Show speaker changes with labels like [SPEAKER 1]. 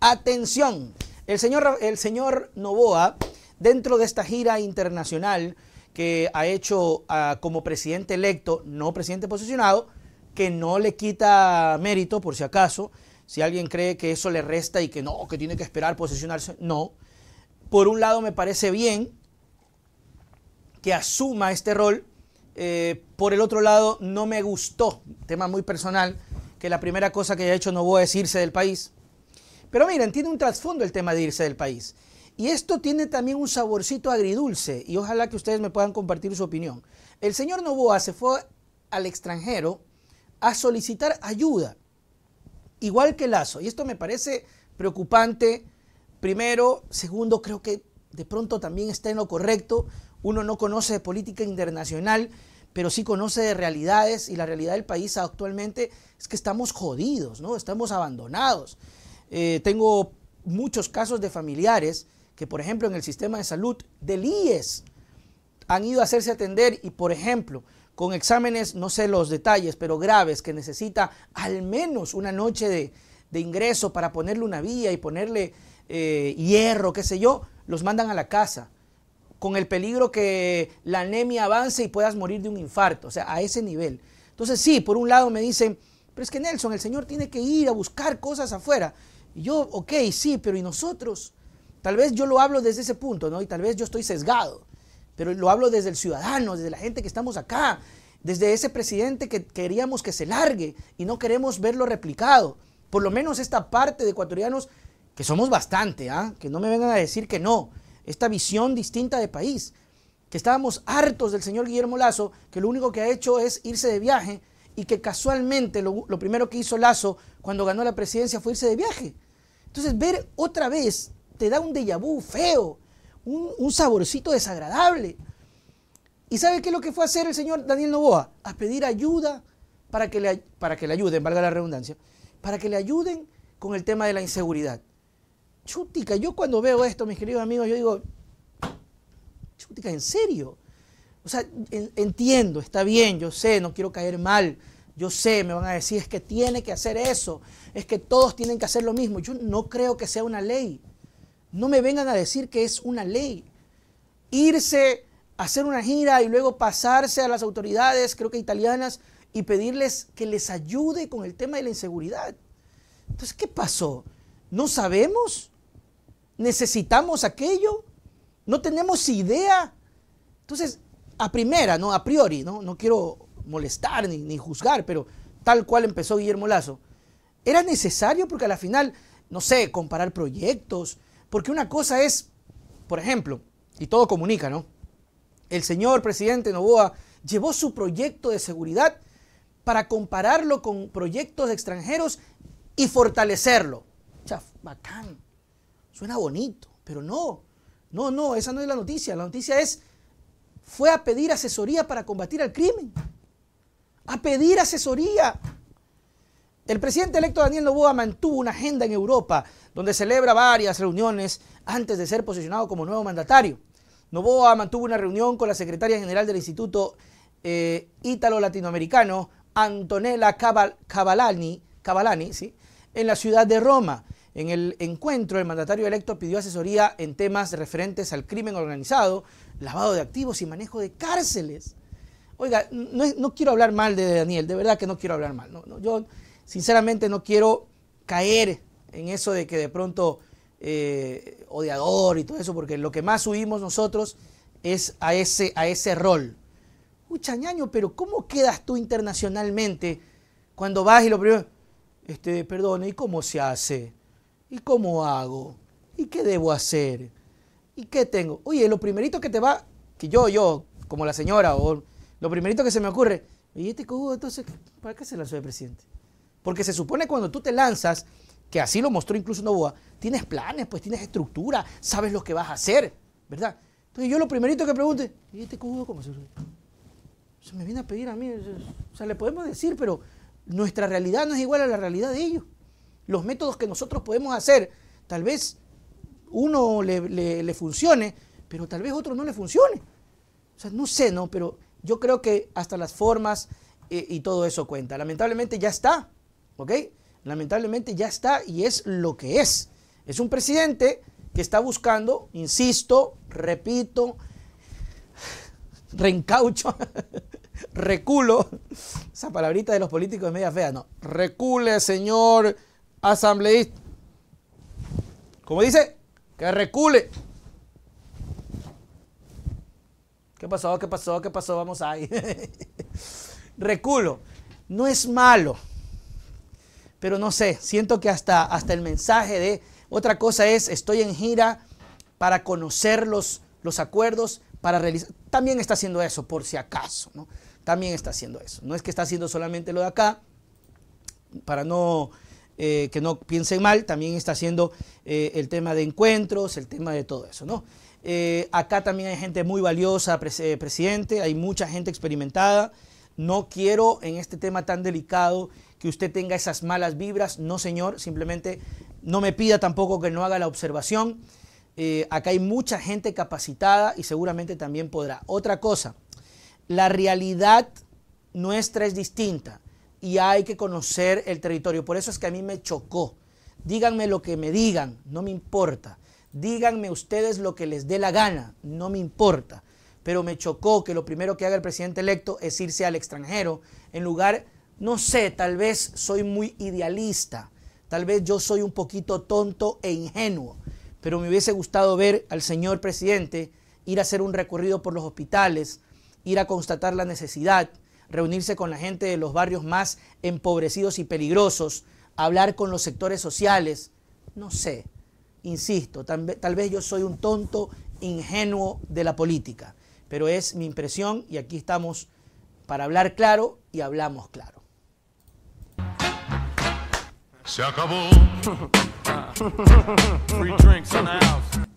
[SPEAKER 1] Atención, el señor, el señor Novoa, dentro de esta gira internacional que ha hecho ah, como presidente electo, no presidente posicionado, que no le quita mérito, por si acaso, si alguien cree que eso le resta y que no, que tiene que esperar posicionarse, no. Por un lado me parece bien que asuma este rol, eh, por el otro lado no me gustó, tema muy personal, que la primera cosa que ha hecho Novoa es irse del país, pero miren, tiene un trasfondo el tema de irse del país. Y esto tiene también un saborcito agridulce y ojalá que ustedes me puedan compartir su opinión. El señor Novoa se fue al extranjero a solicitar ayuda, igual que Lazo. Y esto me parece preocupante. Primero, segundo, creo que de pronto también está en lo correcto. Uno no conoce de política internacional, pero sí conoce de realidades y la realidad del país actualmente es que estamos jodidos, ¿no? Estamos abandonados. Eh, tengo muchos casos de familiares que, por ejemplo, en el sistema de salud del IES han ido a hacerse atender y, por ejemplo, con exámenes, no sé los detalles, pero graves, que necesita al menos una noche de, ingreso para ponerle una vía y ponerle eh, hierro, qué sé yo, los mandan a la casa con el peligro que la anemia avance y puedas morir de un infarto, o sea, a ese nivel. Entonces sí, por un lado me dicen, pero es que Nelson, el Señor tiene que ir a buscar cosas afuera. Y yo, ok, sí, pero ¿y nosotros? Tal vez yo lo hablo desde ese punto, ¿no? Y tal vez yo estoy sesgado, pero lo hablo desde el ciudadano, desde la gente que estamos acá, desde ese presidente que queríamos que se largue y no queremos verlo replicado. Por lo menos esta parte de ecuatorianos, que somos bastante, ¿ah? que no me vengan a decir que no, esta visión distinta de país, que estábamos hartos del señor Guillermo Lazo, que lo único que ha hecho es irse de viaje y que casualmente lo primero que hizo Lazo cuando ganó la presidencia fue irse de viaje. Entonces, ver otra vez te da un déjà vu feo, un, saborcito desagradable. ¿Y sabe qué es lo que fue a hacer el señor Daniel Novoa? A pedir ayuda para que, le, para que le ayuden, valga la redundancia, para que le ayuden con el tema de la inseguridad. Chutica, yo cuando veo esto, mis queridos amigos, yo digo, chutica, ¿en serio? O sea, entiendo, está bien, yo sé, no quiero caer mal, yo sé, me van a decir, es que tiene que hacer eso, es que todos tienen que hacer lo mismo. Yo no creo que sea una ley. No me vengan a decir que es una ley. Irse, a hacer una gira y luego pasarse a las autoridades, creo que italianas, y pedirles que les ayude con el tema de la inseguridad. Entonces, ¿qué pasó? ¿No sabemos? ¿Necesitamos aquello? ¿No tenemos idea? Entonces, a primera, ¿no? A priori, ¿no? No quiero molestar ni, juzgar, pero tal cual empezó Guillermo Lazo, ¿era necesario? Porque a la final, no sé, comparar proyectos, porque una cosa es, por ejemplo, y todo comunica, ¿no? El señor presidente Novoa llevó su proyecto de seguridad para compararlo con proyectos extranjeros y fortalecerlo. O suena bonito, pero no, no, no, esa no es la noticia. La noticia es, fue a pedir asesoría para combatir al crimen a pedir asesoría. El presidente electo Daniel Novoa mantuvo una agenda en Europa donde celebra varias reuniones antes de ser posicionado como nuevo mandatario. Novoa mantuvo una reunión con la secretaria general del Instituto eh, Ítalo-Latinoamericano, Antonella Cavalani, ¿sí? en la ciudad de Roma. En el encuentro, el mandatario electo pidió asesoría en temas referentes al crimen organizado, lavado de activos y manejo de cárceles. Oiga, no, quiero hablar mal de Daniel, de verdad que no quiero hablar mal. yo sinceramente no quiero caer en eso de que de pronto eh, odiador y todo eso, porque lo que más subimos nosotros es a ese, a ese rol. Uchañaño, pero ¿cómo quedas tú internacionalmente cuando vas y lo primero, este, perdone, ¿y cómo se hace? ¿Y cómo hago? ¿Y qué debo hacer? ¿Y qué tengo? Oye, lo primerito que te va, que yo, yo, como la señora, o lo primerito que se me ocurre, ¿y este cojudo entonces para qué se lanzó el presidente? Porque se supone cuando tú te lanzas, que así lo mostró incluso Novoa, tienes planes, pues tienes estructura, sabes lo que vas a hacer, ¿verdad? Entonces yo lo primerito que pregunte, ¿y este cojudo cómo se Se me viene a pedir a mí, o sea, le podemos decir, pero nuestra realidad no es igual a la realidad de ellos. Los métodos que nosotros podemos hacer, tal vez uno le, le funcione, pero tal vez otro no le funcione. O sea, no sé, ¿no? Pero yo creo que hasta las formas eh, y todo eso cuenta. Lamentablemente ya está, ¿ok? Lamentablemente ya está y es lo que es. Es un presidente que está buscando, insisto, repito, reencaucho, reculo, esa palabrita de los políticos de media fea, no, recule, señor asambleísta. ¿Cómo dice, que recule. ¿Qué pasó? ¿Qué pasó? ¿Qué pasó? Vamos ahí. Reculo. No es malo. Pero no sé, siento que hasta, hasta el mensaje de otra cosa es, estoy en gira para conocer los, acuerdos, para realizar... También está haciendo eso, por si acaso, ¿no? También está haciendo eso. No es que está haciendo solamente lo de acá, para no eh, que no piensen mal, también está haciendo eh, el tema de encuentros, el tema de todo eso, ¿no? Eh, acá también hay gente muy valiosa, eh, presidente, hay mucha gente experimentada. No quiero en este tema tan delicado que usted tenga esas malas vibras, no señor, simplemente no me pida tampoco que no haga la observación. Eh, acá hay mucha gente capacitada y seguramente también podrá. Otra cosa, la realidad nuestra es distinta y hay que conocer el territorio. Por eso es que a mí me chocó. Díganme lo que me digan, no me importa díganme ustedes lo que les dé la gana, no me importa. Pero me chocó que lo primero que haga el presidente electo es irse al extranjero, en lugar, no sé, tal vez soy muy idealista, tal vez yo soy un poquito tonto e ingenuo, pero me hubiese gustado ver al señor presidente ir a hacer un recorrido por los hospitales, ir a constatar la necesidad, reunirse con la gente de los barrios más empobrecidos y peligrosos, hablar con los sectores sociales, no sé, Insisto, tal vez yo soy un tonto ingenuo de la política, pero es mi impresión y aquí estamos para hablar claro y hablamos claro. Se acabó.